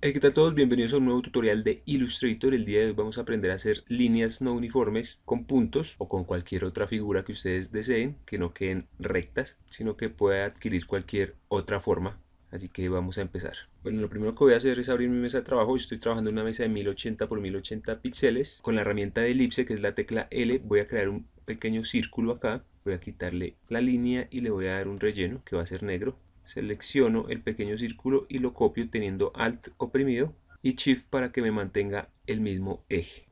¿qué tal todos? Bienvenidos a un nuevo tutorial de Illustrator. El día de hoy vamos a aprender a hacer líneas no uniformes con puntos o con cualquier otra figura que ustedes deseen, que no queden rectas, sino que pueda adquirir cualquier otra forma. Así que vamos a empezar. Bueno, lo primero que voy a hacer es abrir mi mesa de trabajo. estoy trabajando en una mesa de 1080 por 1080 píxeles. Con la herramienta de elipse, que es la tecla L, voy a crear un pequeño círculo acá. Voy a quitarle la línea y le voy a dar un relleno que va a ser negro. Selecciono el pequeño círculo y lo copio teniendo Alt oprimido y Shift para que me mantenga el mismo eje.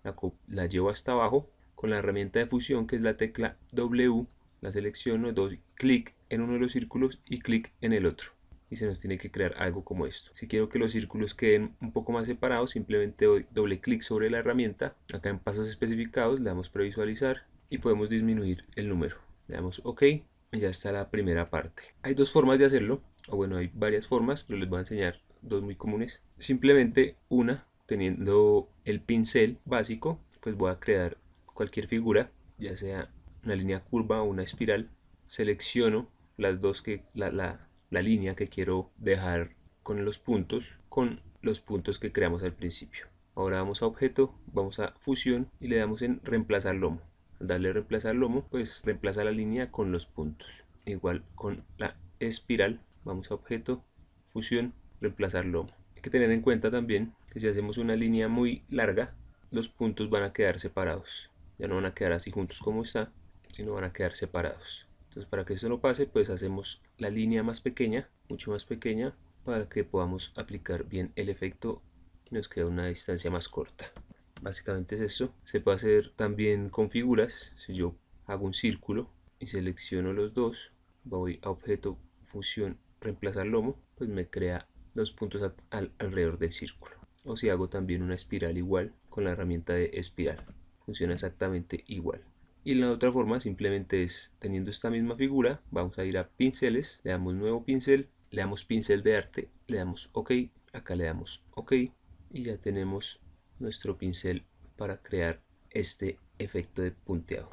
La, llevo hasta abajo con la herramienta de fusión que es la tecla W. La selecciono, doy clic en uno de los círculos y clic en el otro y se nos tiene que crear algo como esto. Si quiero que los círculos queden un poco más separados, simplemente doy doble clic sobre la herramienta. Acá en pasos especificados le damos previsualizar y podemos disminuir el número. Le damos OK ya está la primera parte. Hay dos formas de hacerlo, o bueno, hay varias formas, pero les voy a enseñar dos muy comunes. Simplemente una, teniendo el pincel básico, pues voy a crear cualquier figura, ya sea una línea curva o una espiral. Selecciono las dos que, la, la línea que quiero dejar con los puntos, con los puntos que creamos al principio. Ahora vamos a objeto, vamos a fusión y le damos en reemplazar lomo darle reemplazar lomo, pues reemplaza la línea con los puntos. Igual con la espiral, vamos a objeto, fusión, reemplazar lomo. Hay que tener en cuenta también que si hacemos una línea muy larga, los puntos van a quedar separados. Ya no van a quedar así juntos como está, sino van a quedar separados. Entonces para que eso no pase, pues hacemos la línea más pequeña, mucho más pequeña, para que podamos aplicar bien el efecto y nos queda una distancia más corta básicamente es eso. se puede hacer también con figuras si yo hago un círculo y selecciono los dos voy a objeto función, reemplazar lomo pues me crea dos puntos alrededor del círculo o si hago también una espiral igual con la herramienta de espiral funciona exactamente igual y la otra forma simplemente es teniendo esta misma figura vamos a ir a pinceles le damos nuevo pincel le damos pincel de arte le damos ok acá le damos ok y ya tenemos nuestro pincel para crear este efecto de punteado.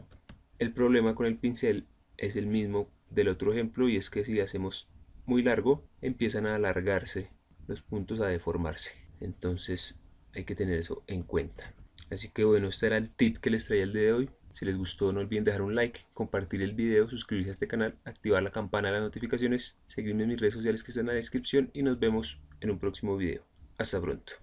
El problema con el pincel es el mismo del otro ejemplo y es que si hacemos muy largo empiezan a alargarse los puntos a deformarse entonces hay que tener eso en cuenta así que bueno este era el tip que les traía el día de hoy si les gustó no olviden dejar un like compartir el video suscribirse a este canal activar la campana de las notificaciones seguirme en mis redes sociales que están en la descripción y nos vemos en un próximo video hasta pronto